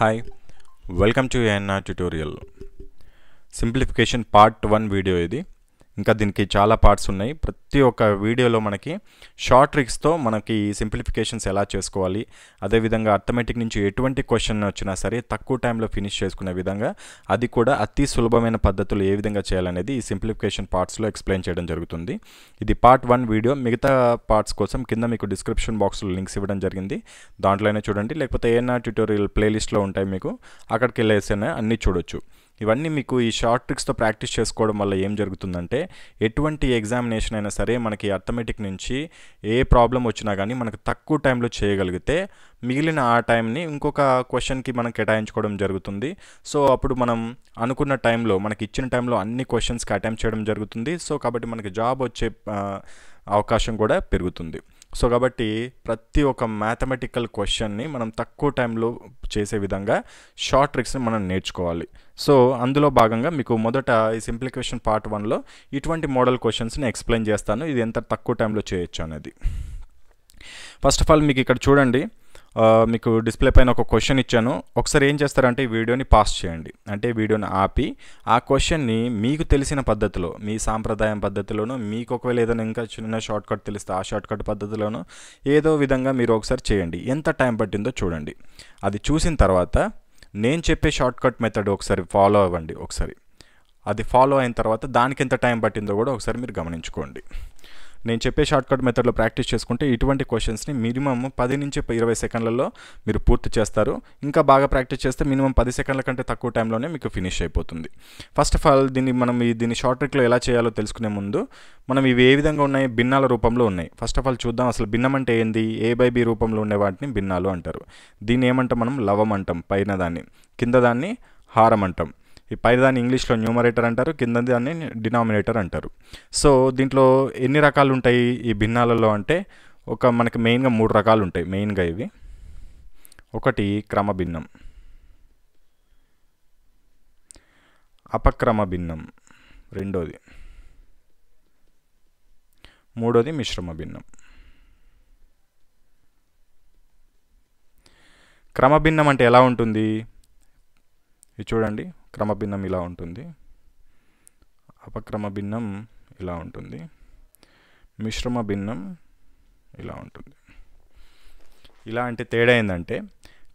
hi welcome to NR tutorial simplification part one video ఇది ఇంకా దీనికి చాలా పార్ట్స్ ఉన్నాయి ప్రతి ఒక్క వీడియోలో మనకి షార్ట్ ట్రిక్స్తో మనకి సింప్లిఫికేషన్స్ ఎలా చేసుకోవాలి అదేవిధంగా అర్థమెటిక్ నుంచి ఎటువంటి క్వశ్చన్ వచ్చినా సరే తక్కువ టైంలో ఫినిష్ చేసుకునే విధంగా అది కూడా అతి సులభమైన పద్ధతులు ఏ విధంగా చేయాలనేది ఈ సింప్లిఫికేషన్ పార్ట్స్లో ఎక్స్ప్లెయిన్ చేయడం జరుగుతుంది ఇది పార్ట్ వన్ వీడియో మిగతా పార్ట్స్ కోసం కింద మీకు డిస్క్రిప్షన్ బాక్స్లో లింక్స్ ఇవ్వడం జరిగింది దాంట్లోనే చూడండి లేకపోతే ఏనా ట్యూటోరియల్ ప్లేలిస్ట్లో ఉంటాయి మీకు అక్కడికి వెళ్ళేసిన అన్నీ చూడొచ్చు ఇవన్నీ మీకు ఈ షార్ట్ ట్రిక్స్తో ప్రాక్టీస్ చేసుకోవడం వల్ల ఏం జరుగుతుందంటే ఎటువంటి ఎగ్జామినేషన్ అయినా సరే మనకి అర్థమెటిక్ నుంచి ఏ ప్రాబ్లం వచ్చినా కానీ మనకు తక్కువ టైంలో చేయగలిగితే మిగిలిన ఆ టైంని ఇంకొక క్వశ్చన్కి మనం కేటాయించుకోవడం జరుగుతుంది సో అప్పుడు మనం అనుకున్న టైంలో మనకి ఇచ్చిన టైంలో అన్ని క్వశ్చన్స్కి అటెంప్ట్ చేయడం జరుగుతుంది సో కాబట్టి మనకి జాబ్ వచ్చే అవకాశం కూడా పెరుగుతుంది సో కాబట్టి ప్రతి ఒక్క మ్యాథమెటికల్ క్వశ్చన్ని మనం తక్కువ టైంలో చేసే విధంగా షార్ట్ ట్రిక్స్ని మనం నేర్చుకోవాలి సో అందులో భాగంగా మీకు మొదట ఈ సింప్లికేషన్ పార్ట్ వన్లో ఇటువంటి మోడల్ క్వశ్చన్స్ని ఎక్స్ప్లెయిన్ చేస్తాను ఇది ఎంత తక్కువ టైంలో చేయొచ్చు అనేది ఫస్ట్ ఆఫ్ ఆల్ మీకు ఇక్కడ చూడండి మీకు డిస్ప్లే పైన ఒక క్వశ్చన్ ఇచ్చాను ఒకసారి ఏం చేస్తారంటే ఈ వీడియోని పాస్ చేయండి అంటే వీడియోని ఆపి ఆ క్వశ్చన్ని మీకు తెలిసిన పద్ధతిలో మీ సాంప్రదాయం పద్ధతిలోనూ మీకు ఒకవేళ ఏదైనా ఇంకా చిన్న షార్ట్ కట్ తెలిస్తే ఆ షార్ట్ కట్ పద్ధతిలోనూ ఏదో విధంగా మీరు ఒకసారి చేయండి ఎంత టైం పట్టిందో చూడండి అది చూసిన తర్వాత నేను చెప్పే షార్ట్ కట్ మెథడ్ ఒకసారి ఫాలో అవ్వండి ఒకసారి అది ఫాలో అయిన తర్వాత దానికి ఎంత టైం పట్టిందో కూడా ఒకసారి మీరు గమనించుకోండి నేను చెప్పే షార్ట్కట్ మెథడ్లో ప్రాక్టీస్ చేసుకుంటే ఇటువంటి క్వశ్చన్స్ని మినిమం పది నుంచి ఇరవై సెకండ్లలో మీరు పూర్తి చేస్తారు ఇంకా బాగా ప్రాక్టీస్ చేస్తే మినిమం పది సెకండ్ల కంటే తక్కువ టైంలోనే మీకు ఫినిష్ అయిపోతుంది ఫస్ట్ ఆఫ్ ఆల్ దీన్ని మనం దీన్ని షార్ట్ ట్రిక్లో ఎలా చేయాలో తెలుసుకునే ముందు మనం ఇవి ఏ విధంగా ఉన్నాయి భిన్నాల రూపంలో ఉన్నాయి ఫస్ట్ ఆఫ్ ఆల్ చూద్దాం అసలు భిన్నం అంటే ఏంది ఏ బై బి రూపంలో ఉండే వాటిని భిన్నాలు అంటారు దీన్ని ఏమంటాం మనం లవం అంటాం పైన దాన్ని కింద దాన్ని హారం అంటాం ఈ పైన దాన్ని ఇంగ్లీష్లో న్యూమరేటర్ అంటారు కింద దాన్ని డినామినేటర్ అంటారు సో దీంట్లో ఎన్ని రకాలు ఉంటాయి ఈ భిన్నాలలో అంటే ఒక మనకి మెయిన్గా మూడు రకాలు ఉంటాయి మెయిన్గా ఇవి ఒకటి క్రమ భిన్నం అపక్రమ భిన్నం రెండోది మూడోది మిశ్రమ భిన్నం క్రమభిన్నం అంటే ఎలా ఉంటుంది ఇది చూడండి క్రమభిన్నం ఇలా ఉంటుంది అపక్రమ భిన్నం ఇలా ఉంటుంది మిశ్రమ భిన్నం ఇలా ఉంటుంది ఇలా అంటే తేడా ఏంటంటే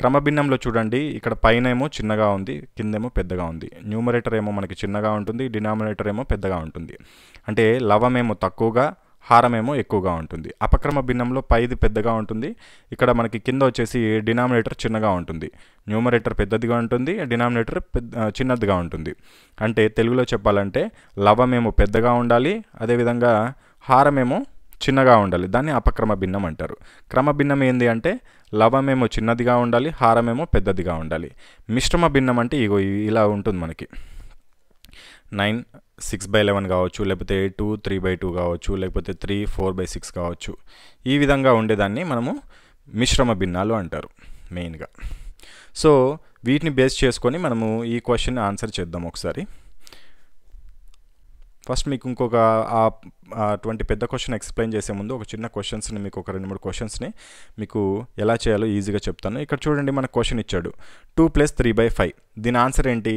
క్రమభిన్నంలో చూడండి ఇక్కడ పైన ఏమో చిన్నగా ఉంది కిందేమో పెద్దగా ఉంది న్యూమరేటర్ ఏమో మనకి చిన్నగా ఉంటుంది డినామినేటర్ ఏమో పెద్దగా ఉంటుంది అంటే లవమేమో తక్కువగా హారమేమో ఎక్కువగా ఉంటుంది అపక్రమ భిన్నంలో పైది పెద్దగా ఉంటుంది ఇక్కడ మనకి కింద వచ్చేసి డినామినేటర్ చిన్నగా ఉంటుంది న్యూమరేటర్ పెద్దదిగా ఉంటుంది డినామినేటర్ పెద్ద చిన్నదిగా ఉంటుంది అంటే తెలుగులో చెప్పాలంటే లవమేమో పెద్దగా ఉండాలి అదేవిధంగా హారమేమో చిన్నగా ఉండాలి దాన్ని అపక్రమ భిన్నం అంటారు క్రమ భిన్నం ఏంది అంటే లవమేమో చిన్నదిగా ఉండాలి హారమేమో పెద్దదిగా ఉండాలి మిశ్రమ భిన్నం అంటే ఇగో ఇలా ఉంటుంది మనకి నైన్ సిక్స్ బై లెవెన్ కావచ్చు లేకపోతే టూ త్రీ బై టూ కావచ్చు లేకపోతే త్రీ ఫోర్ బై సిక్స్ కావచ్చు ఈ విధంగా ఉండేదాన్ని మనము మిశ్రమ భిన్నాలు అంటారు మెయిన్గా సో వీటిని బేస్ చేసుకొని మనము ఈ క్వశ్చన్ ఆన్సర్ చేద్దాం ఒకసారి ఫస్ట్ మీకు ఇంకొక అటువంటి పెద్ద క్వశ్చన్ ఎక్స్ప్లెయిన్ చేసే ముందు ఒక చిన్న క్వశ్చన్స్ని మీకు ఒక రెండు మూడు క్వశ్చన్స్ని మీకు ఎలా చేయాలో ఈజీగా చెప్తాను ఇక్కడ చూడండి మన క్వశ్చన్ ఇచ్చాడు two plus three by five దీని ఆన్సర్ ఏంటి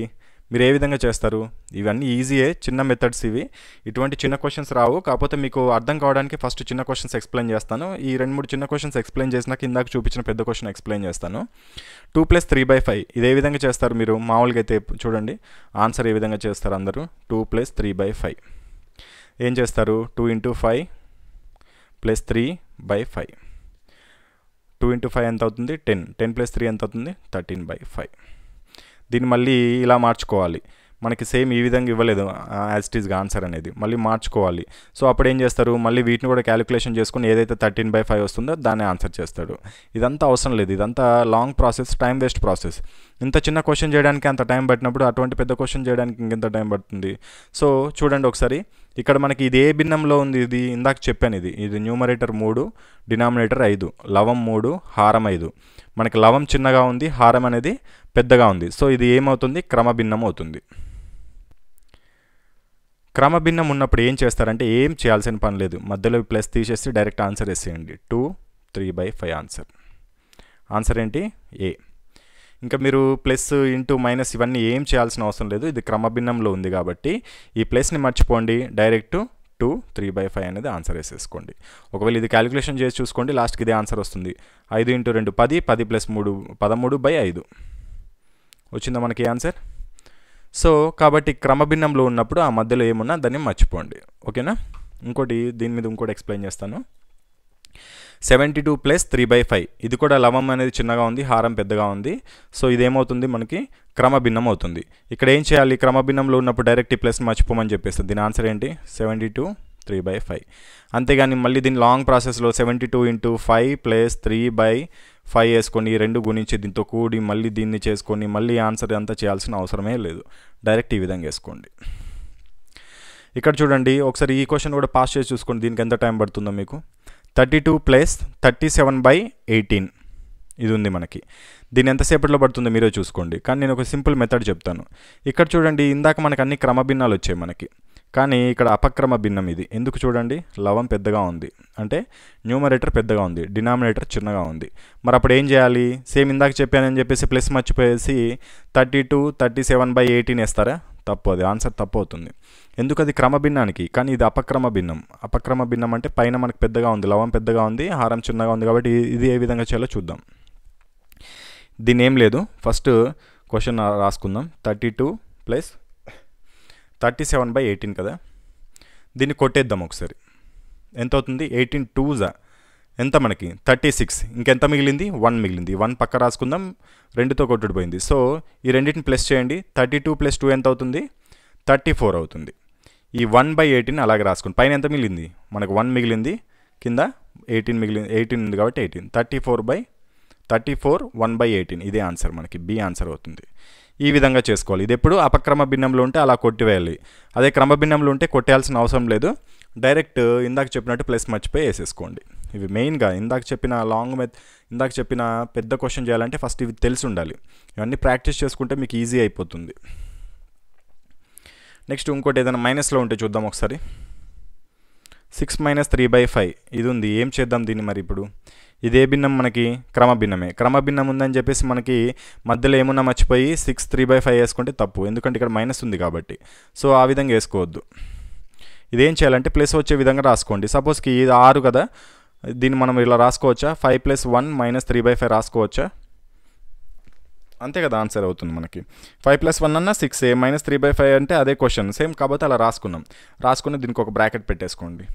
మీరు ఏ విధంగా చేస్తారు ఇవన్నీ ఈజీయే చిన్న మెథడ్స్ ఇవి ఇటువంటి చిన్న క్వశ్చన్స్ రావు కాకపోతే మీకు అర్థం కావడానికి ఫస్ట్ చిన్న క్వశ్చన్స్ ఎక్స్ప్లెయిన్ చేస్తాను ఈ రెండు మూడు చిన్న క్వశ్చన్స్ ఎక్స్ప్లెయిన్ చేసినాక ఇందాక చూపించిన పెద్ద క్వశ్చన్ ఎక్స్ప్లెయిన్ చేస్తాను two plus three by five ఇదే విధంగా చేస్తారు మీరు మామూలుగా అయితే చూడండి ఆన్సర్ ఏ విధంగా చేస్తారు అందరూ two plus three by five ఏం చేస్తారు two into five plus three by five two into five ఎంత అవుతుంది టెన్ టెన్ ప్లస్ త్రీ ఎంత అవుతుంది థర్టీన్ బై ఫైవ్ దీన్ని మళ్ళీ ఇలా మార్చుకోవాలి మనకి సేమ్ ఈ విధంగా ఇవ్వలేదు యాజ్ ఇట్ ఈస్గా ఆన్సర్ అనేది మళ్ళీ మార్చుకోవాలి సో అప్పుడు ఏం చేస్తారు మళ్ళీ వీటిని కూడా క్యాలిక్యులేషన్ చేసుకుని ఏదైతే థర్టీన్ బై ఫైవ్ వస్తుందో దాన్ని ఆన్సర్ చేస్తాడు ఇదంతా అవసరం లేదు ఇదంతా long process time waste process ఇంత చిన్న క్వశ్చన్ చేయడానికి అంత టైం పట్టినప్పుడు అటువంటి పెద్ద క్వశ్చన్ చేయడానికి ఇంకెంత టైం పడుతుంది సో చూడండి ఒకసారి ఇక్కడ మనకి ఇది ఏ భిన్నంలో ఉంది ఇది ఇందాక చెప్పాను ఇది ఇది న్యూమరేటర్ మూడు డినామినేటర్ ఐదు లవం మూడు హారం ఐదు మనకి లవం చిన్నగా ఉంది హారం అనేది పెద్దగా ఉంది సో ఇది ఏమవుతుంది క్రమభిన్నం అవుతుంది క్రమభిన్నం ఉన్నప్పుడు ఏం చేస్తారంటే ఏం చేయాల్సిన పని లేదు మధ్యలో ప్లస్ తీసేసి డైరెక్ట్ ఆన్సర్ వేసేయండి two three by five answer answer ఏంటి ఏ ఇంకా మీరు ప్లస్ ఇంటూ మైనస్ ఇవన్నీ ఏం చేయాల్సిన అవసరం లేదు ఇది క్రమభిన్నంలో ఉంది కాబట్టి ఈ ప్లస్ని మర్చిపోండి direct two three by five అనేది ఆన్సర్ వేసేసుకోండి ఒకవేళ ఇది క్యాలిక్యులేషన్ చేసి చూసుకోండి లాస్ట్కి ఇదే ఆన్సర్ వస్తుంది ఐదు ఇంటూ రెండు పది పది ప్లస్ మూడు పదమూడు బై ఐదు వచ్చిందా మనకి ఆన్సర్ సో కాబట్టి క్రమభిన్నంలో ఉన్నప్పుడు ఆ మధ్యలో ఏమున్నా దాన్ని మర్చిపోండి ఓకేనా ఇంకోటి దీని మీద ఇంకోటి ఎక్స్ప్లెయిన్ చేస్తాను seventy two plus three by five ఇది కూడా లవం అనేది చిన్నగా ఉంది హారం పెద్దగా ఉంది సో ఇదేమవుతుంది మనకి క్రమభిన్నం అవుతుంది ఇక్కడ ఏం చేయాలి క్రమభిన్నంలో ఉన్నప్పుడు డైరెక్ట్ ఈ ప్లస్ మర్చిపోమని చెప్పేసి దీని ఆన్సర్ ఏంటి seventy two three by five అంతేగాని మళ్ళీ దీని లాంగ్ ప్రాసెస్లో seventy two into five plus three by five వేసుకొని రెండు గుణించి దీంతో కూడి మళ్ళీ దీన్ని చేసుకొని మళ్ళీ ఆన్సర్ అంతా చేయాల్సిన అవసరమే లేదు డైరెక్ట్ ఈ విధంగా వేసుకోండి ఇక్కడ చూడండి ఒకసారి ఈ క్వశ్చన్ కూడా పాస్ చేసి చూసుకోండి దీనికి ఎంత టైం పడుతుందో మీకు thirty two plus thirty seven by eighteen ఇది ఉంది మనకి దీని ఎంతసేపట్లో పడుతుందో మీరే చూసుకోండి కానీ నేను ఒక సింపుల్ మెథడ్ చెప్తాను ఇక్కడ చూడండి ఇందాక మనకు అన్ని క్రమభిన్నాలు వచ్చాయి మనకి కానీ ఇక్కడ అపక్రమ భిన్నం ఇది ఎందుకు చూడండి లవం పెద్దగా ఉంది అంటే న్యూమరేటర్ పెద్దగా ఉంది డినామినేటర్ చిన్నగా ఉంది మరి అప్పుడు ఏం చేయాలి సేమ్ ఇందాక చెప్పానని చెప్పేసి ప్లస్ మర్చిపోయేసి thirty two thirty seven by eighteen వేస్తారా తప్పు అది ఆన్సర్ తప్పు అవుతుంది ఎందుకు అది క్రమ భిన్నానికి కానీ ఇది అపక్రమ భిన్నం అపక్రమ భిన్నం అంటే పైన మనకు పెద్దగా ఉంది లవం పెద్దగా ఉంది హారం చిన్నగా ఉంది కాబట్టి ఇది ఏ విధంగా చేయాలో చూద్దాం దీని ఏం లేదు ఫస్ట్ క్వశ్చన్ రాసుకుందాం thirty two plus thirty seven by eighteen కదా దీన్ని కొట్టేద్దాం ఒకసారి ఎంత అవుతుంది ఎయిటీన్ టూజా ఎంత మనకి థర్టీ సిక్స్ ఇంకెంత మిగిలింది వన్ మిగిలింది వన్ పక్క రాసుకుందాం రెండుతో కొట్టుడిపోయింది సో ఈ రెండింటిని ప్లస్ చేయండి థర్టీ టూ ప్లస్ టూ ఎంత అవుతుంది థర్టీ ఫోర్ అవుతుంది ఈ వన్ బై ఎయిటీన్ అలాగే రాసుకోండి పైన ఎంత మిగిలింది మనకు వన్ మిగిలింది కింద ఎయిటీన్ మిగిలింది ఎయిటీన్ ఉంది కాబట్టి eighteen thirty four by thirty four one by eighteen ఇదే ఆన్సర్ మనకి బి ఆన్సర్ అవుతుంది ఈ విధంగా చేసుకోవాలి ఇది ఎప్పుడు అపక్రమ భిన్నంలో ఉంటే అలా కొట్టివేయాలి అదే క్రమ భిన్నంలో ఉంటే కొట్టేయాల్సిన అవసరం లేదు డైరెక్ట్ ఇందాక చెప్పినట్టు ప్లస్ మర్చిపోయి వేసేసుకోండి ఇవి మెయిన్గా ఇందాక చెప్పిన లాంగ్ మెత్ ఇందాక చెప్పిన పెద్ద క్వశ్చన్ చేయాలంటే ఫస్ట్ ఇవి తెలిసి ఉండాలి ఇవన్నీ ప్రాక్టీస్ చేసుకుంటే మీకు ఈజీ అయిపోతుంది నెక్స్ట్ ఇంకోటి ఏదైనా మైనస్లో ఉంటే చూద్దాం ఒకసారి six minus three by five ఇది ఉంది ఏం చేద్దాం దీన్ని మరి ఇప్పుడు ఇదే భిన్నం మనకి క్రమభిన్నమే క్రమభిన్నం ఉందని చెప్పేసి మనకి మధ్యలో ఏమున్నా మర్చిపోయి సిక్స్ త్రీ బై ఫైవ్ వేసుకుంటే తప్పు ఎందుకంటే ఇక్కడ మైనస్ ఉంది కాబట్టి సో ఆ విధంగా వేసుకోవద్దు ఇదేం చేయాలంటే ప్లస్ వచ్చే విధంగా రాసుకోండి సపోజ్కి ఇది ఆరు కదా దీన్ని మనం ఇలా రాసుకోవచ్చా five plus one minus three by five రాసుకోవచ్చా అంతే కదా ఆన్సర్ అవుతుంది మనకి ఫైవ్ ప్లస్ వన్ అన్న సిక్స్ ఏ మైనస్ త్రీ బై ఫైవ్ అంటే అదే క్వశ్చన్ సేమ్ కాబట్టి అలా రాసుకున్నాం రాసుకుని దీనికి ఒక బ్రాకెట్ పెట్టేసుకోండి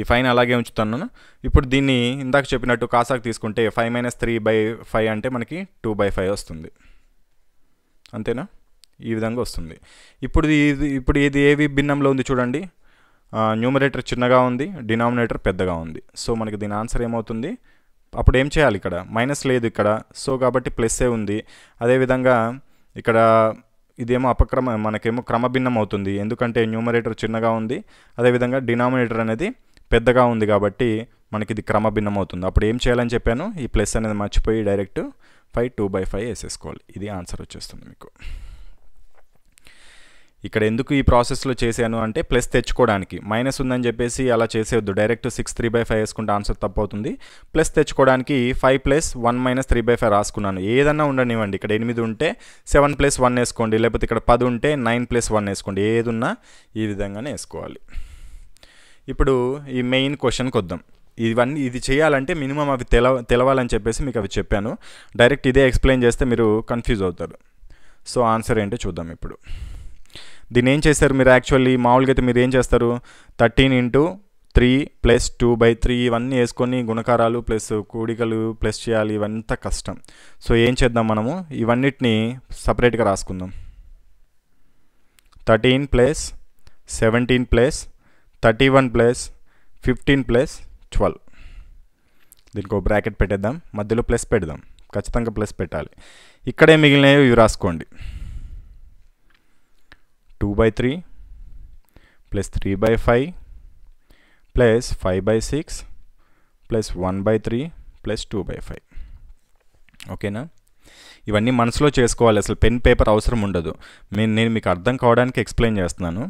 ఈ ఫైన్ అలాగే ఉంచుతాను ఇప్పుడు దీన్ని ఇందాక చెప్పినట్టు కాసాకు తీసుకుంటే five minus three by five అంటే మనకి టూ బై ఫైవ్ వస్తుంది అంతేనా ఈ విధంగా వస్తుంది ఇప్పుడు ఇది ఇప్పుడు ఇది ఏవి భిన్నంలో ఉంది చూడండి న్యూమరేటర్ చిన్నగా ఉంది డినామినేటర్ పెద్దగా ఉంది సో మనకి దీని ఆన్సర్ ఏమవుతుంది అప్పుడు ఏం చేయాలి ఇక్కడ మైనస్ లేదు ఇక్కడ సో కాబట్టి ప్లస్సే ఉంది అదేవిధంగా ఇక్కడ ఇదేమో అపక్రమ మనకేమో క్రమభిన్నం అవుతుంది ఎందుకంటే న్యూమరేటర్ చిన్నగా ఉంది అదేవిధంగా డినామినేటర్ అనేది పెద్దగా ఉంది కాబట్టి మనకి ఇది క్రమభిన్నం అవుతుంది అప్పుడు ఏం చేయాలని చెప్పాను ఈ ప్లస్ అనేది మర్చిపోయి direct five two by five వేసేసుకోవాలి ఇది ఆన్సర్ వచ్చేస్తుంది మీకు ఇక్కడ ఎందుకు ఈ ప్రాసెస్లో చేశాను అంటే ప్లస్ తెచ్చుకోవడానికి మైనస్ ఉందని చెప్పేసి అలా చేసేవద్దు direct six three by five వేసుకుంటే ఆన్సర్ తప్పవుతుంది ప్లస్ తెచ్చుకోవడానికి five plus one minus three by five రాసుకున్నాను ఏదన్నా ఉండనివ్వండి ఇక్కడ ఎనిమిది ఉంటే సెవెన్ ప్లస్ వన్ వేసుకోండి లేకపోతే ఇక్కడ పది ఉంటే నైన్ ప్లస్ వన్ వేసుకోండి ఏదున్నా ఈ విధంగానే వేసుకోవాలి ఇప్పుడు ఈ మెయిన్ క్వశ్చన్కి వద్దాం ఇవన్నీ ఇది చేయాలంటే మినిమం అవి తెల తెలవాలని చెప్పేసి మీకు అవి చెప్పాను డైరెక్ట్ ఇదే ఎక్స్ప్లెయిన్ చేస్తే మీరు కన్ఫ్యూజ్ అవుతారు సో ఆన్సర్ ఏంటో చూద్దాం ఇప్పుడు దీన్ని ఏం చేశారు మీరు యాక్చువల్లీ మామూలుగా అయితే మీరు ఏం చేస్తారు thirteen into three plus two by three ఇవన్నీ వేసుకొని గుణకారాలు ప్లస్ కూడికలు ప్లస్ చేయాలి ఇవంతా కష్టం సో ఏం చేద్దాం మనము ఇవన్నిటిని సపరేట్గా రాసుకుందాం thirteen plus seventeen plus thirty one plus fifteen plus twelve దీనికి బ్రాకెట్ పెట్టేద్దాం మధ్యలో ప్లస్ పెడదాం ఖచ్చితంగా ప్లస్ పెట్టాలి ఇక్కడే మిగిలినవి ఇవి రాసుకోండి by three plus three by five plus five by six plus one by three plus two by five ఓకేనా ఇవన్నీ మనసులో చేసుకోవాలి అసలు పెన్ పేపర్ అవసరం ఉండదు నేను నేను మీకు అర్థం కావడానికి ఎక్స్ప్లెయిన్ చేస్తున్నాను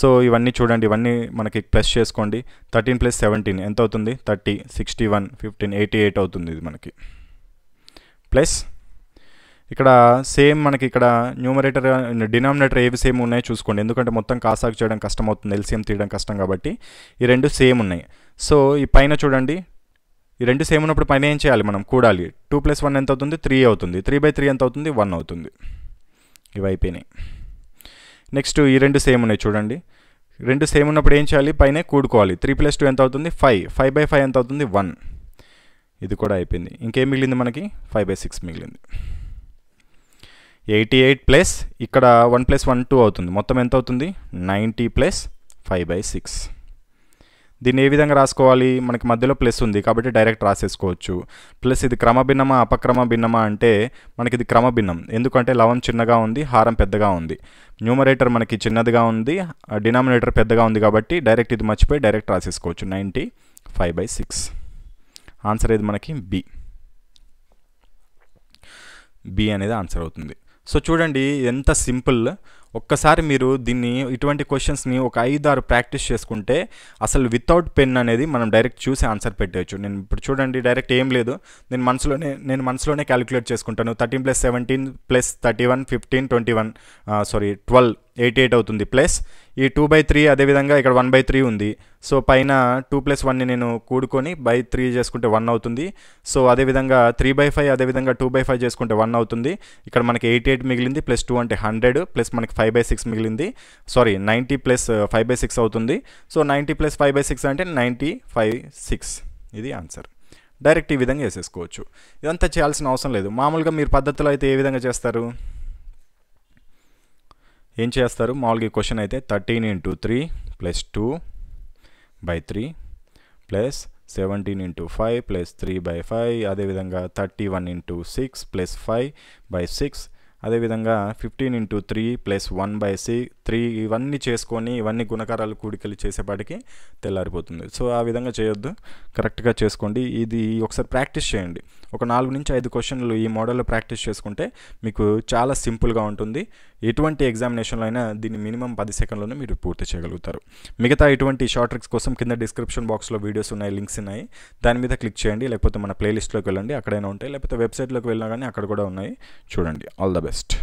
సో ఇవన్నీ చూడండి ఇవన్నీ మనకి ప్లస్ చేసుకోండి థర్టీన్ ప్లస్ సెవెంటీన్ ఎంత అవుతుంది thirty sixty one fifteen eighty eight అవుతుంది ఇది మనకి ప్లస్ ఇక్కడ సేమ్ మనకి ఇక్కడ న్యూమరేటర్ డినామినేటర్ ఏవి సేమ్ ఉన్నాయో చూసుకోండి ఎందుకంటే మొత్తం కాసాకు చేయడం కష్టం అవుతుంది ఎల్సీఎం తీయడం కష్టం కాబట్టి ఈ రెండు సేమ్ ఉన్నాయి సో ఈ పైన చూడండి ఈ రెండు సేమ్ ఉన్నప్పుడు పైన ఏం చేయాలి మనం కూడాలి టూ ప్లస్ వన్ ఎంత అవుతుంది త్రీ అవుతుంది త్రీ బై త్రీ ఎంత అవుతుంది వన్ అవుతుంది ఇవి అయిపోయినాయి నెక్స్ట్ ఈ రెండు సేమ్ ఉన్నాయి చూడండి రెండు సేమ్ ఉన్నప్పుడు ఏం చేయాలి పైన కూడుకోవాలి త్రీ ప్లస్ టూ ఎంత అవుతుంది ఫైవ్ ఫైవ్ బై ఫైవ్ ఎంత అవుతుంది వన్ ఇది కూడా అయిపోయింది ఇంకేం మిగిలింది మనకి ఫైవ్ బై సిక్స్ మిగిలింది ఎయిటీ ఎయిట్ ప్లస్ ఇక్కడ వన్ ప్లస్ వన్ టూ అవుతుంది మొత్తం ఎంత అవుతుంది ninety plus five by six దీన్ని ఏ విధంగా రాసుకోవాలి మనకి మధ్యలో ప్లస్ ఉంది కాబట్టి డైరెక్ట్ రాసేసుకోవచ్చు ప్లస్ ఇది క్రమభిన్నమా అపక్రమ భిన్నమా అంటే మనకి ఇది క్రమభిన్నం ఎందుకంటే లవం చిన్నగా ఉంది హారం పెద్దగా ఉంది న్యూమరేటర్ మనకి చిన్నదిగా ఉంది డినామినేటర్ పెద్దగా ఉంది కాబట్టి డైరెక్ట్ ఇది మర్చిపోయి డైరెక్ట్ రాసేసుకోవచ్చు ninety five by six answer ఏది మనకి బి బి అనేది ఆన్సర్ అవుతుంది సో చూడండి ఎంత సింపుల్ ఒక్కసారి మీరు దీన్ని ఇటువంటి క్వశ్చన్స్ని ఒక ఐదు ఆరు ప్రాక్టీస్ చేసుకుంటే అసలు వితౌట్ పెన్ అనేది మనం డైరెక్ట్ చూసి ఆన్సర్ పెట్టవచ్చు నేను ఇప్పుడు చూడండి డైరెక్ట్ ఏం లేదు నేను మనసులోనే నేను మనసులోనే క్యాలిక్యులేట్ చేసుకుంటాను thirteen plus seventeen plus thirty one fifteen twenty one sorry twelve eighty eight అవుతుంది ప్లస్ ఈ టూ బై త్రీ అదేవిధంగా ఇక్కడ వన్ బై త్రీ ఉంది సో పైన టూ ప్లస్ వన్ని నేను కూడుకొని బై త్రీ చేసుకుంటే వన్ అవుతుంది సో అదేవిధంగా త్రీ బై ఫైవ్ అదేవిధంగా టూ బై ఫైవ్ చేసుకుంటే వన్ అవుతుంది ఇక్కడ మనకి ఎయిటీ ఎయిట్ మిగిలింది ప్లస్ టూ అంటే హండ్రెడ్ ప్లస్ మనకి ఫైవ్ బై సిక్స్ మిగిలింది sorry ninety plus five by six అవుతుంది so ninety plus five by six అంటే నైంటీ ఫైవ్ సిక్స్ ఇది ఆన్సర్ డైరెక్ట్ ఈ విధంగా వేసేసుకోవచ్చు ఇదంతా చేయాల్సిన అవసరం లేదు మామూలుగా మీరు పద్ధతిలో అయితే ఏ విధంగా చేస్తారు ఏం చేస్తారు మామూలుగా క్వశ్చన్ అయితే thirteen into three plus two by three plus seventeen into five plus three by five అదేవిధంగా thirty one into six plus five by six అదేవిధంగా fifteen into three plus one by six three ఇవన్నీ చేసుకొని ఇవన్నీ గుణకారాలు కూడికలు చేసేపాటికి తెల్లారిపోతుంది so ఆ విధంగా చేయొద్దు కరెక్ట్గా చేసుకోండి ఇది ఒకసారి ప్రాక్టీస్ చేయండి ఒక నాలుగు నుంచి ఐదు క్వశ్చన్లు ఈ మోడల్లో ప్రాక్టీస్ చేసుకుంటే మీకు చాలా సింపుల్గా ఉంటుంది ఎటువంటి ఎగ్జామినేషన్లో అయినా దీన్ని మినిమం పది సెకండ్లోనే మీరు పూర్తి చేయగలుగుతారు మిగతా ఇటువంటి షార్ట్ ట్రిక్స్ కోసం కింద డిస్క్రిప్షన్ బాక్స్లో వీడియోస్ ఉన్నాయి లింక్స్ ఉన్నాయి దాని మీద క్లిక్ చేయండి లేకపోతే మన ప్లేలిస్ట్లోకి వెళ్ళండి అక్కడైనా ఉంటాయి లేకపోతే వెబ్సైట్లోకి వెళ్ళినా కానీ అక్కడ కూడా ఉన్నాయి చూడండి ఆల్ ద బెస్ట్